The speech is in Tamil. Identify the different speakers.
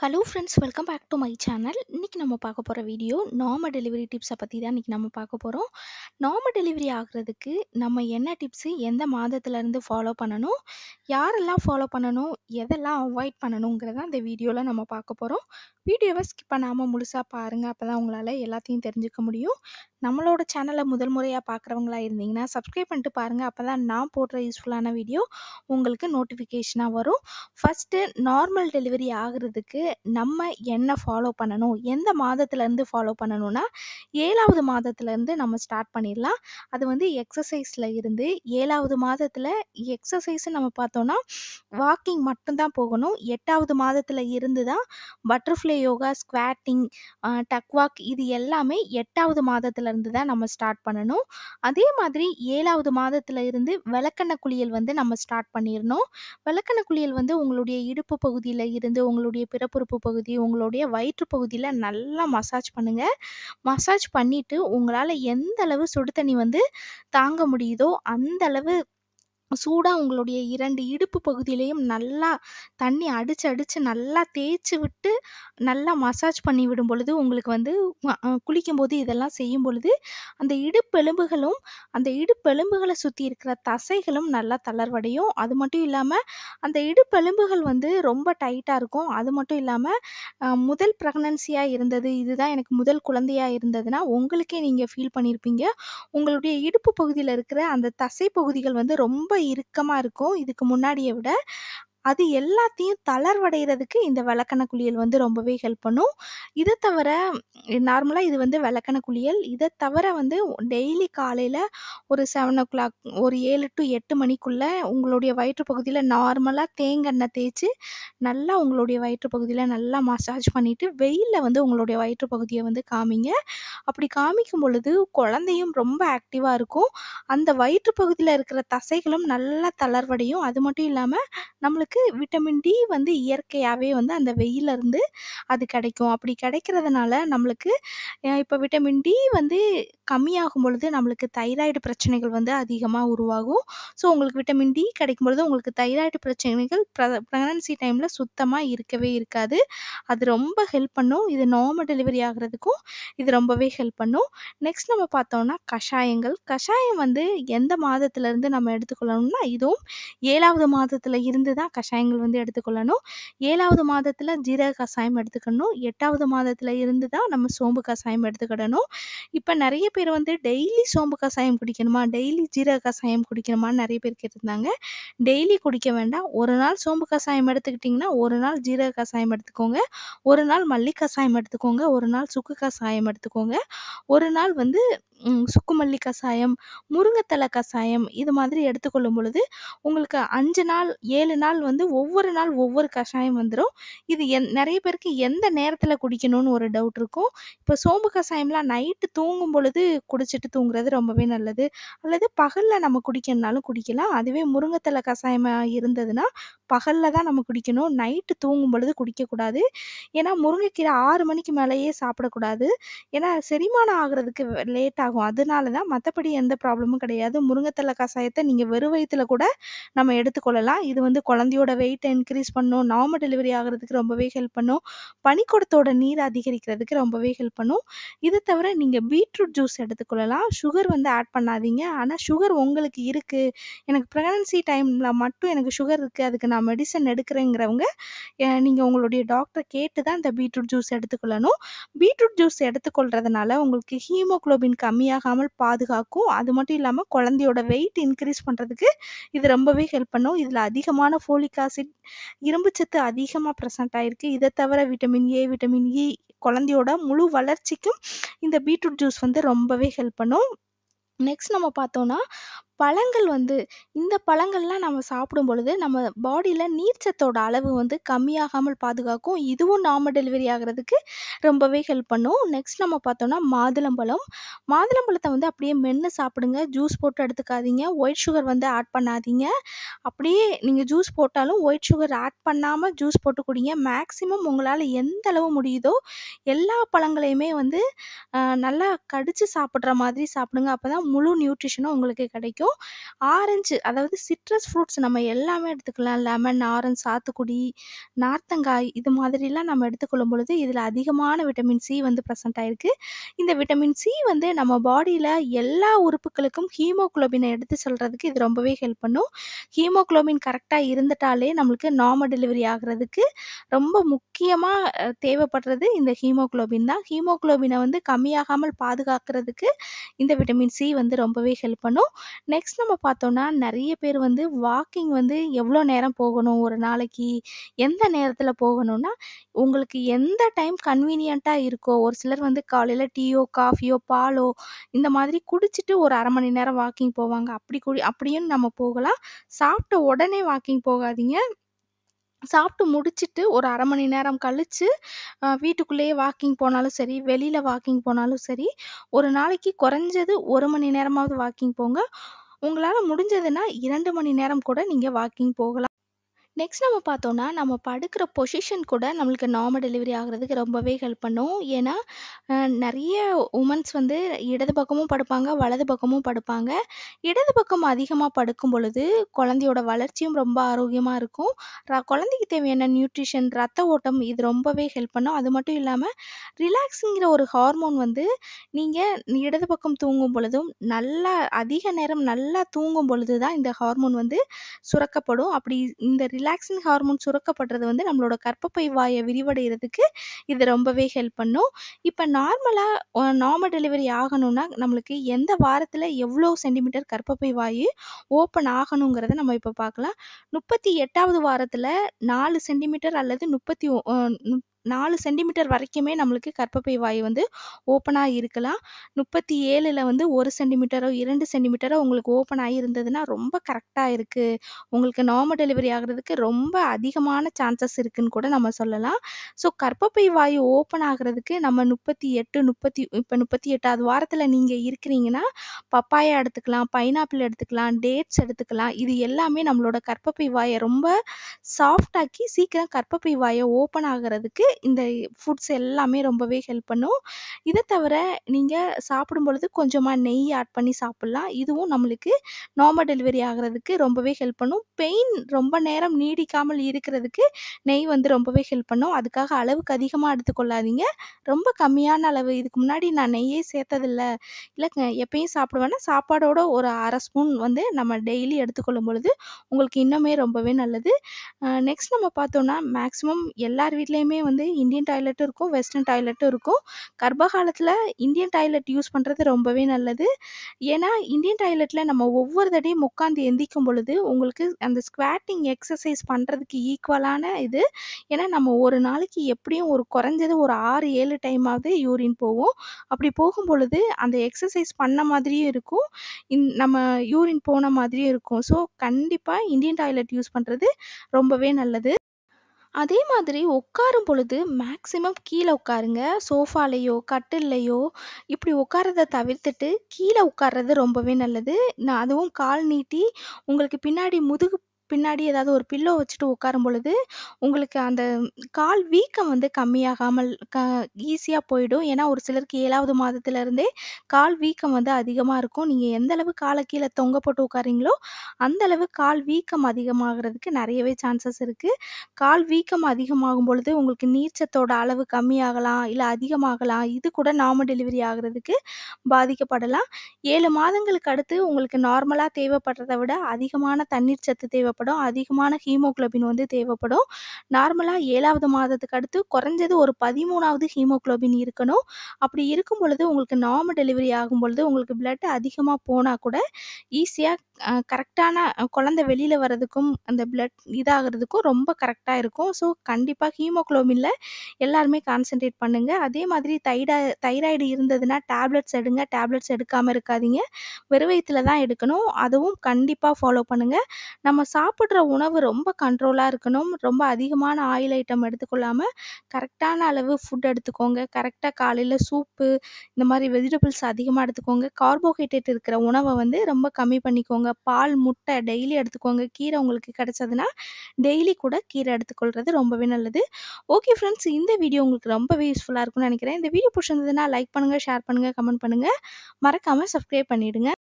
Speaker 1: hello friends welcome back to my channel இன்றைக்கி நம்ம பார்க்க போகிற வீடியோ நார்ம டெலிவரி டிப்ஸை பற்றி தான் இன்றைக்கி நம்ம பார்க்க போகிறோம் நார்மல் டெலிவரி ஆகிறதுக்கு நம்ம என்ன டிப்ஸு எந்த மாதத்துலேருந்து ஃபாலோ பண்ணணும் யாரெல்லாம் ஃபாலோ பண்ணணும் எதெல்லாம் அவாய்ட் பண்ணணுங்கிறத இந்த வீடியோவில் நம்ம பார்க்க போகிறோம் வீடியோவை ஸ்கிப் பண்ணாமல் முழுசாக பாருங்கள் அப்போ தான் உங்களால் எல்லாத்தையும் தெரிஞ்சுக்க முடியும் நம்மளோட சேனலை முதல் முறையாக பார்க்குறவங்களா இருந்தீங்கன்னா சப்ஸ்கிரைப் பண்ணிட்டு பாருங்கள் அப்போ தான் நான் போடுற யூஸ்ஃபுல்லான வீடியோ உங்களுக்கு நோட்டிஃபிகேஷனாக வரும் ஃபஸ்ட்டு நார்மல் டெலிவரி ஆகிறதுக்கு நம்ம என்ன ஃபாலோ பண்ணணும் எந்த மாதத்துலேருந்து ஃபாலோ பண்ணணும்னா ஏழாவது மாதத்துலேருந்து நம்ம ஸ்டார்ட் பண்ணிடலாம் அது வந்து எக்ஸசைஸில் இருந்து ஏழாவது மாதத்தில் எக்ஸசைஸ் நம்ம பார்த்தோன்னா வாக்கிங் மட்டும்தான் போகணும் எட்டாவது மாதத்தில் இருந்து தான் பட்டர்ஃப்ளை யோகா ஸ்குவாட்டிங் டக்வாக் இது எல்லாமே எட்டாவது மாதத்துலேருந்து தான் நம்ம ஸ்டார்ட் பண்ணணும் அதே மாதிரி ஏழாவது மாதத்தில் இருந்து விளக்கெண்ண குளியல் வந்து நம்ம ஸ்டார்ட் பண்ணிடணும் விளக்கெண்ண குளியல் வந்து உங்களுடைய இடுப்பு பகுதியில் இருந்து உங்களுடைய பிறப்பு மேற்புறப்பு பகுதி உங்களுடைய வயிற்று பகுதியில் நல்லா மசாஜ் பண்ணுங்கள் மசாஜ் பண்ணிவிட்டு உங்களால் எந்த அளவு சுடு தண்ணி வந்து தாங்க முடியுதோ அந்த அளவு சூடா உங்களுடைய இரண்டு இடுப்பு பகுதியிலையும் நல்லா தண்ணி அடிச்சு அடிச்சு நல்லா தேய்ச்சு விட்டு நல்லா மசாஜ் பண்ணி விடும் பொழுது உங்களுக்கு வந்து குளிக்கும் போது இதெல்லாம் செய்யும் பொழுது அந்த இடுப்பெலும்புகளும் அந்த இடுப்பெலும்புகளை சுத்தி இருக்கிற தசைகளும் நல்லா தளர்வடையும் அது மட்டும் இல்லாம அந்த இடுப்பெலும்புகள் வந்து ரொம்ப டைட்டா இருக்கும் அது மட்டும் இல்லாம முதல் பிரெக்னன்சியா இருந்தது இதுதான் எனக்கு முதல் குழந்தையா இருந்ததுன்னா உங்களுக்கே நீங்க ஃபீல் பண்ணியிருப்பீங்க உங்களுடைய இடுப்பு பகுதியில் இருக்கிற அந்த தசை பகுதிகள் வந்து ரொம்ப இறுக்கமா இருக்கும் இதுக்கு முன்னாடியை விட அது எல்லாத்தையும் தளர்வடைகிறதுக்கு இந்த விளக்கெண்ணெய் குளியல் வந்து ரொம்பவே ஹெல்ப் பண்ணும் இதை தவிர நார்மலாக இது வந்து விளக்கண குளியல் இதை தவிர வந்து டெய்லி காலையில் ஒரு செவன் ஓ கிளாக் ஒரு ஏழு டு எட்டு மணிக்குள்ளே உங்களுடைய வயிற்று பகுதியில் நார்மலாக தேங்கெண்ணெய் தேய்ச்சி நல்லா உங்களுடைய வயிற்று பகுதியில் நல்லா மசாஜ் பண்ணிவிட்டு வெயிலில் வந்து உங்களுடைய வயிற்று பகுதியை வந்து காமிங்க அப்படி காமிக்கும் பொழுது குழந்தையும் ரொம்ப ஆக்டிவாக இருக்கும் அந்த வயிற்று பகுதியில் இருக்கிற தசைகளும் நல்லா தளர்வடையும் அது மட்டும் இல்லாமல் நம்மளுக்கு நம்மளுக்கு விட்டமின் டி வந்து இயற்கையாகவே வந்து அந்த வெயிலேருந்து அது கிடைக்கும் அப்படி கிடைக்கிறதுனால நம்மளுக்கு இப்போ விட்டமின் டி வந்து கம்மியாகும் பொழுது நம்மளுக்கு தைராய்டு பிரச்சனைகள் வந்து அதிகமாக உருவாகும் ஸோ உங்களுக்கு விட்டமின் டி கிடைக்கும் பொழுது உங்களுக்கு தைராய்டு பிரச்சனைகள் ப்ரெக்னன்சி டைமில் சுத்தமாக இருக்கவே இருக்காது அது ரொம்ப ஹெல்ப் பண்ணும் இது நார்மல் டெலிவரி ஆகிறதுக்கும் இது ரொம்பவே ஹெல்ப் பண்ணும் நெக்ஸ்ட் நம்ம பார்த்தோம்னா கஷாயங்கள் கஷாயம் வந்து எந்த மாதத்துலேருந்து நம்ம எடுத்துக்கொள்ளணும்னா இதுவும் ஏழாவது மாதத்தில் இருந்து தான் கஷாயங்கள் வந்து எடுத்துக்கொள்ளணும் ஏழாவது மாதத்தில் ஜீரக கஷாயம் எடுத்துக்கணும் எட்டாவது மாதத்தில் இருந்து தான் நம்ம சோம்பு கஷாயம் எடுத்துக்கிடணும் இப்போ நிறைய பேர் வந்து டெய்லி சோம்பு கஷாயம் குடிக்கணுமா டெய்லி ஜீரக கஷாயம் குடிக்கணுமான்னு நிறைய பேர் கேட்டிருந்தாங்க டெய்லி குடிக்க வேண்டாம் ஒரு நாள் சோம்பு கஷாயம் எடுத்துக்கிட்டிங்கன்னா ஒரு நாள் ஜீரக கஷாயம் எடுத்துக்கோங்க ஒரு நாள் மல்லி கஷாயம் எடுத்துக்கோங்க ஒரு நாள் சுக்கு கஷாயம் எடுத்துக்கோங்க ஒரு நாள் வந்து சுக்குமல்லி கஷாயம் முருங்கைத்தலை கஷாயம் இது மாதிரி எடுத்துக்கொள்ளும் பொழுது உங்களுக்கு அஞ்சு நாள் ஏழு நாள் வந்து ஒவ்வொரு நாள் ஒவ்வொரு கஷாயம் வந்துடும் இது எந் நிறைய பேருக்கு எந்த நேரத்தில் குடிக்கணும்னு ஒரு டவுட் இருக்கும் இப்போ சோம்பு கஷாயம்லாம் நைட்டு தூங்கும் பொழுது குடிச்சிட்டு தூங்குறது ரொம்பவே நல்லது அல்லது பகலில் நம்ம குடிக்கணும்னாலும் குடிக்கலாம் அதுவே முருங்கைத்தலை கஷாயமாக இருந்ததுன்னா பகலில் தான் நம்ம குடிக்கணும் நைட்டு தூங்கும் பொழுது குடிக்கக்கூடாது ஏன்னா முருங்கைக்கீரை ஆறு மணிக்கு மேலேயே சாப்பிடக்கூடாது ஏன்னா செரிமானம் ஆகிறதுக்கு லேட்டாக ஆகும் அதனால தான் மற்றபடி எந்த ப்ராப்ளமும் கிடையாது முருங்கைத்தலை கஷாயத்தை நீங்கள் வெறும் வயிற்றில் கூட நம்ம எடுத்துக்கொள்ளலாம் இது வந்து குழந்தையோட வெயிட்டை இன்க்ரீஸ் பண்ணும் நாம டெலிவரி ஆகிறதுக்கு ரொம்பவே ஹெல்ப் பண்ணும் பனிக்கூடத்தோட நீர் அதிகரிக்கிறதுக்கு ரொம்பவே ஹெல்ப் பண்ணும் இதை தவிர நீங்கள் பீட்ரூட் ஜூஸ் எடுத்துக்கொள்ளலாம் சுகர் வந்து ஆட் பண்ணாதீங்க ஆனால் சுகர் உங்களுக்கு இருக்குது எனக்கு ப்ரெக்னன்சி டைமில் மட்டும் எனக்கு சுகர் இருக்குது அதுக்கு நான் மெடிசன் எடுக்கிறேங்கிறவங்க நீங்கள் உங்களுடைய டாக்டர் கேட்டு தான் இந்த பீட்ரூட் ஜூஸ் எடுத்துக்கொள்ளணும் பீட்ரூட் ஜூஸ் எடுத்துக்கொள்கிறதுனால உங்களுக்கு ஹீமோக்ளோபின் கம்மி கம்மியாகாமல் பாதுகாக்கும் அது மட்டும் இல்லாமல் குழந்தையோட வெயிட் இன்க்ரீஸ் பண்ணுறதுக்கு இது ரொம்பவே ஹெல்ப் பண்ணும் இதில் அதிகமான ஃபோலிக் ஆசிட் இரும்புச்சத்து அதிகமாக ப்ரெசென்ட் ஆகிருக்கு இதை தவிர விட்டமின் ஏ விட்டமின் இ குழந்தையோட முழு வளர்ச்சிக்கும் இந்த பீட்ரூட் ஜூஸ் வந்து ரொம்பவே ஹெல்ப் பண்ணும் நெக்ஸ்ட் நம்ம பார்த்தோன்னா பழங்கள் வந்து இந்த பழங்கள்லாம் நம்ம சாப்பிடும் பொழுது நம்ம பாடியில் நீர்ச்சத்தோட அளவு வந்து கம்மியாகாமல் பாதுகாக்கும் இதுவும் நாம டெலிவரி ஆகிறதுக்கு ரொம்பவே ஹெல்ப் பண்ணும் நெக்ஸ்ட் நம்ம பார்த்தோம்னா மாதுளம்பழம் மாதுளம்பழத்தை வந்து அப்படியே மென்று சாப்பிடுங்க ஜூஸ் போட்டு எடுத்துக்காதீங்க ஒயிட் சுகர் வந்து ஆட் பண்ணாதீங்க அப்படியே நீங்கள் ஜூஸ் போட்டாலும் ஒயிட் சுகர் ஆட் பண்ணாமல் ஜூஸ் போட்டு குடிங்க மேக்ஸிமம் உங்களால் எந்த அளவு முடியுதோ எல்லா பழங்களையுமே வந்து நல்லா கடித்து சாப்பிட்ற மாதிரி சாப்பிடுங்க அப்போ தான் முழு நியூட்ரிஷனும் உங்களுக்கு கிடைக்கும் ஸோ ஆரஞ்சு அதாவது சிட்ரஸ் ஃப்ரூட்ஸ் நம்ம எல்லாமே எடுத்துக்கலாம் லெமன் ஆரஞ்சு சாத்துக்குடி நார்த்தங்காய் இது மாதிரிலாம் நம்ம எடுத்துக்கொள்ளும் பொழுது இதில் அதிகமான விட்டமின் சி வந்து ப்ரெசென்ட் ஆகிருக்கு இந்த விட்டமின் சி வந்து நம்ம பாடியில் எல்லா உறுப்புகளுக்கும் ஹீமோக்ளோபினை எடுத்து செல்கிறதுக்கு இது ரொம்பவே ஹெல்ப் பண்ணும் ஹீமோக்ளோபின் கரெக்டாக இருந்துட்டாலே நம்மளுக்கு நார்மல் டெலிவரி ஆகிறதுக்கு ரொம்ப முக்கியமாக தேவைப்படுறது இந்த ஹீமோக்ளோபின் தான் ஹீமோக்ளோபினை வந்து கம்மியாகாமல் பாதுகாக்கிறதுக்கு இந்த விட்டமின் சி வந்து ரொம்பவே ஹெல்ப் பண்ணும் நெக்ஸ்ட் நம்ம பார்த்தோம்னா நிறைய பேர் வந்து வாக்கிங் வந்து எவ்வளோ நேரம் போகணும் ஒரு நாளைக்கு எந்த நேரத்தில் போகணும்னா உங்களுக்கு எந்த டைம் கன்வீனியண்ட்டாக இருக்கோ ஒரு சிலர் வந்து காலையில் டீயோ காஃபியோ பாலோ இந்த மாதிரி குடிச்சிட்டு ஒரு அரை மணி நேரம் வாக்கிங் போவாங்க அப்படி குடி அப்படியும் நம்ம போகலாம் சாப்பிட்ட உடனே வாக்கிங் போகாதீங்க சாப்பிட்டு முடிச்சுட்டு ஒரு அரை மணி நேரம் கழித்து வீட்டுக்குள்ளேயே வாக்கிங் போனாலும் சரி வெளியில் வாக்கிங் போனாலும் சரி ஒரு நாளைக்கு குறைஞ்சது ஒரு மணி நேரமாவது வாக்கிங் போங்க உங்களால் முடிஞ்சதுன்னா இரண்டு மணி நேரம் கூட நீங்கள் வாக்கிங் போகலாம் நெக்ஸ்ட் நம்ம பார்த்தோன்னா நம்ம படுக்கிற பொசிஷன் கூட நம்மளுக்கு நார்மல் டெலிவரி ஆகிறதுக்கு ரொம்பவே ஹெல்ப் பண்ணும் ஏன்னா நிறைய உமன்ஸ் வந்து இடது பக்கமும் படுப்பாங்க வலது பக்கமும் படுப்பாங்க இடது பக்கம் அதிகமாக படுக்கும் பொழுது குழந்தையோட வளர்ச்சியும் ரொம்ப ஆரோக்கியமாக இருக்கும் குழந்தைக்கு தேவையான நியூட்ரிஷன் ரத்த ஓட்டம் இது ரொம்பவே ஹெல்ப் பண்ணும் அது மட்டும் இல்லாமல் ரிலாக்ஸுங்கிற ஒரு ஹார்மோன் வந்து நீங்கள் இடது பக்கம் தூங்கும் பொழுதும் நல்லா அதிக நேரம் நல்லா தூங்கும் பொழுது தான் இந்த ஹார்மோன் வந்து சுரக்கப்படும் அப்படி இந்த ரிலாக்ஸ் ரிலாக்ஸிங் ஹார்மோன் சுரக்கப்படுறது வந்து நம்மளோட கர்ப்பப்பை வாயை விரிவடைகிறதுக்கு இது ரொம்பவே ஹெல்ப் பண்ணும் இப்போ நார்மலாக நார்மல் டெலிவரி ஆகணும்னா நம்மளுக்கு எந்த வாரத்தில் எவ்வளோ சென்டிமீட்டர் கர்ப்பப்பை வாயு ஓப்பன் ஆகணுங்கிறத நம்ம இப்போ பார்க்கலாம் முப்பத்தி எட்டாவது வாரத்தில் நாலு சென்டிமீட்டர் அல்லது முப்பத்தி நாலு சென்டிமீட்டர் வரைக்குமே நம்மளுக்கு கர்ப்பப்பை வாய் வந்து ஓப்பனாக இருக்கலாம் முப்பத்தி ஏழில் வந்து ஒரு சென்டிமீட்டரோ இரண்டு சென்டிமீட்டரோ உங்களுக்கு ஓப்பன் ஆகி இருந்ததுன்னா ரொம்ப கரெக்டாக இருக்குது உங்களுக்கு நார்மல் டெலிவரி ஆகிறதுக்கு ரொம்ப அதிகமான சான்சஸ் இருக்குதுன்னு கூட நம்ம சொல்லலாம் ஸோ கர்ப்பப்பை வாய் ஓப்பன் ஆகிறதுக்கு நம்ம முப்பத்தி எட்டு முப்பத்தி இப்போ முப்பத்தி எட்டாவது வாரத்தில் நீங்கள் இருக்கிறீங்கன்னா பப்பாயா எடுத்துக்கலாம் பைனாப்பிள் எடுத்துக்கலாம் டேட்ஸ் எடுத்துக்கலாம் இது எல்லாமே நம்மளோட கர்ப்பப்பை வாயை ரொம்ப சாஃப்டாக்கி சீக்கிரம் கர்ப்பப்பை வாயை ஓப்பன் ஆகிறதுக்கு இந்த ஃபுட்ஸ் எல்லாமே ரொம்பவே ஹெல்ப் பண்ணும் இதை தவிர நீங்கள் சாப்பிடும் பொழுது கொஞ்சமாக நெய் ஆட் பண்ணி சாப்பிட்லாம் இதுவும் நம்மளுக்கு நார்மல் டெலிவரி ஆகிறதுக்கு ரொம்பவே ஹெல்ப் பண்ணும் பெயின் ரொம்ப நேரம் நீடிக்காமல் இருக்கிறதுக்கு நெய் வந்து ரொம்பவே ஹெல்ப் பண்ணும் அதுக்காக அளவுக்கு அதிகமாக எடுத்துக்கொள்ளாதீங்க ரொம்ப கம்மியான அளவு இதுக்கு முன்னாடி நான் நெய்யே சேர்த்ததில்லை இல்லை எப்பயும் சாப்பிடுவேன்னா சாப்பாடோட ஒரு அரை ஸ்பூன் வந்து நம்ம டெய்லி எடுத்துக்கொள்ளும் பொழுது உங்களுக்கு இன்னுமே ரொம்பவே நல்லது நெக்ஸ்ட் நம்ம பார்த்தோம்னா மேக்ஸிமம் எல்லார் வீட்லேயுமே வந்து இந்தியன் டாய்லெட்டும் இருக்கும் வெஸ்டர்ன் டாய்லெட்டும் இருக்கும் கர்ப்ப காலத்தில் இந்தியன் டாய்லெட் யூஸ் பண்ணுறது ரொம்பவே நல்லது ஏன்னா இந்தியன் டாய்லெட்டில் நம்ம ஒவ்வொரு தடையும் உட்காந்து எந்திக்கும் பொழுது உங்களுக்கு அந்த ஸ்குவாட்டிங் எக்ஸசைஸ் பண்ணுறதுக்கு ஈக்குவலான இது ஏன்னா நம்ம ஒரு நாளைக்கு எப்படியும் ஒரு குறைஞ்சது ஒரு ஆறு ஏழு டைமாவது யூரின் போவோம் அப்படி போகும் பொழுது அந்த எக்ஸசைஸ் பண்ண மாதிரியும் இருக்கும் இன் நம்ம யூரின் போன மாதிரியும் இருக்கும் ஸோ கண்டிப்பாக இந்தியன் டாய்லெட் யூஸ் பண்ணுறது ரொம்பவே நல்லது அதே மாதிரி உட்காரும் பொழுது மேக்ஸிமம் கீழே உட்காருங்க சோஃபாலேயோ கட்டில்லையோ இப்படி உட்காரத தவிர்த்துட்டு கீழே உட்காரது ரொம்பவே நல்லது நான் அதுவும் கால் நீட்டி உங்களுக்கு பின்னாடி முதுகு பின்னாடி ஏதாவது ஒரு பில்லோ வச்சுட்டு உட்காரும் பொழுது உங்களுக்கு அந்த கால் வீக்கம் வந்து கம்மியாகாமல் க ஈஸியாக போயிடும் ஏன்னா ஒரு சிலருக்கு ஏழாவது மாதத்துலேருந்தே கால் வீக்கம் வந்து அதிகமாக இருக்கும் நீங்கள் எந்த அளவு காலை கீழே தொங்க போட்டு உட்காரீங்களோ அந்த அளவு கால் வீக்கம் அதிகமாகிறதுக்கு நிறையவே சான்சஸ் இருக்குது கால் வீக்கம் அதிகமாகும் பொழுது உங்களுக்கு நீர்ச்சத்தோட அளவு கம்மியாகலாம் இல்லை அதிகமாகலாம் இது கூட நாம டெலிவரி ஆகிறதுக்கு பாதிக்கப்படலாம் ஏழு மாதங்களுக்கு அடுத்து உங்களுக்கு நார்மலாக தேவைப்படுறத விட அதிகமான தண்ணீர் சத்து தேவை தேவைப்படும் அதிகமான ஹீமோகுளோபின் வந்து தேவைப்படும் நார்மலாக ஏழாவது மாதத்துக்கு அடுத்து குறைஞ்சது ஒரு பதிமூணாவது ஹீமோகுளோபின் இருக்கணும் அப்படி இருக்கும் பொழுது உங்களுக்கு நார்மல் டெலிவரி ஆகும் பொழுது உங்களுக்கு பிளட் அதிகமாக போனால் கூட ஈஸியாக கரெக்டான குழந்த வெளியில் வர்றதுக்கும் அந்த பிளட் இதாகிறதுக்கும் ரொம்ப கரெக்டாக இருக்கும் ஸோ கண்டிப்பாக ஹீமோக்ளோபினில் எல்லாருமே கான்சென்ட்ரேட் பண்ணுங்கள் அதே மாதிரி தைடா தைராய்டு இருந்ததுன்னா டேப்லெட்ஸ் எடுங்க டேப்லெட்ஸ் எடுக்காமல் இருக்காதீங்க வெறுவயத்தில் தான் எடுக்கணும் அதுவும் கண்டிப்பாக ஃபாலோ பண்ணுங்கள் நம்ம சாப்பிட்ற உணவு ரொம்ப கண்ட்ரோலாக இருக்கணும் ரொம்ப அதிகமான ஆயில் ஐட்டம் எடுத்துக்கொள்ளாமல் கரெக்டான அளவு ஃபுட் எடுத்துக்கோங்க கரெக்டாக காலையில் சூப்பு இந்த மாதிரி வெஜிடபிள்ஸ் அதிகமாக எடுத்துக்கோங்க கார்போஹைட்ரேட் இருக்கிற உணவை வந்து ரொம்ப கம்மி பண்ணிக்கோங்க எடுத்துக்கோங்க பால் முட்டை டெய்லி எடுத்துக்கோங்க கீரை உங்களுக்கு கிடைச்சதுன்னா டெய்லி கூட கீரை கொள்றது ரொம்பவே நல்லது ஓகே ஃப்ரெண்ட்ஸ் இந்த வீடியோ உங்களுக்கு ரொம்பவே யூஸ்ஃபுல்லாக இருக்கும்னு நினைக்கிறேன் இந்த வீடியோ பிடிச்சிருந்ததுன்னா லைக் பண்ணுங்கள் ஷேர் பண்ணுங்கள் கமெண்ட் பண்ணுங்கள் மறக்காமல் சப்ஸ்கிரைப் பண்ணிவிடுங்க